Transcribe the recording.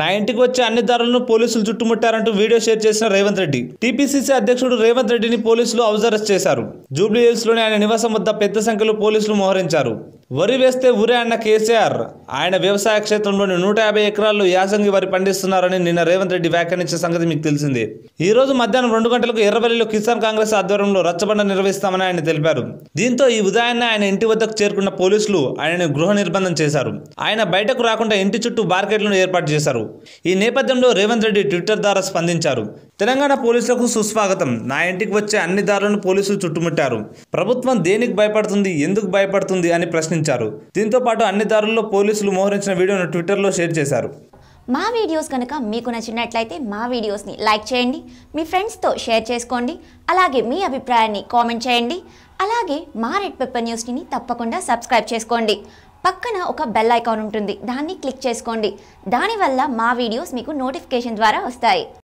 నా ఇంటికి వచ్చే అన్ని దారులను పోలీసులు చుట్టుముట్టారంటూ వీడియో షేర్ చేసిన రేవంత్ రెడ్డి టీపీసీసీ అధ్యక్షుడు రేవంత్ రెడ్డిని పోలీసులు హౌస్ చేశారు జూబ్లీ హిల్స్ లోని ఆయన నివాసం వద్ద పెద్ద సంఖ్యలో పోలీసులు మోహరించారు వరి వేస్తే ఊరే అన్న కేసీఆర్ ఆయన వ్యవసాయ క్షేత్రంలోని నూట యాభై ఎకరాల్లో యాసంగి వరి పండిస్తున్నారని నిన్న రేవంత్ రెడ్డి వ్యాఖ్యానించిన సంగతి మీకు తెలిసింది ఈ రోజు మధ్యాహ్నం రెండు గంటలకు ఎర్రవల్లిలో కిసాన్ కాంగ్రెస్ ఆధ్వర్యంలో రచ్చబండ నిర్వహిస్తామని ఆయన తెలిపారు దీంతో ఈ ఉదయాన్నే ఆయన ఇంటి వద్దకు చేరుకున్న పోలీసులు ఆయనను గృహ నిర్బంధం చేశారు ఆయన బయటకు రాకుండా ఇంటి చుట్టూ బార్కెట్లను ఏర్పాటు చేశారు ఈ నేపథ్యంలో రేవంత్ రెడ్డి ట్విట్టర్ ద్వారా స్పందించారు తెలంగాణ పోలీసులకు సుస్వాగతం నా ఇంటికి వచ్చే అన్ని దారులను పోలీసులు చుట్టుముట్టారు ప్రభుత్వం దేనికి భయపడుతుంది ఎందుకు భయపడుతుంది అని ప్రశ్న ప్రశ్నించారు దీంతో పాటు అన్ని దారుల్లో పోలీసులు మోహరించిన వీడియోను ట్విట్టర్లో షేర్ చేశారు మా వీడియోస్ కనుక మీకు నచ్చినట్లయితే మా వీడియోస్ని లైక్ చేయండి మీ ఫ్రెండ్స్తో షేర్ చేసుకోండి అలాగే మీ అభిప్రాయాన్ని కామెంట్ చేయండి అలాగే మా రెడ్ పెప్పర్ న్యూస్ని తప్పకుండా సబ్స్క్రైబ్ చేసుకోండి పక్కన ఒక బెల్ ఐకాన్ ఉంటుంది దాన్ని క్లిక్ చేసుకోండి దానివల్ల మా వీడియోస్ మీకు నోటిఫికేషన్ ద్వారా వస్తాయి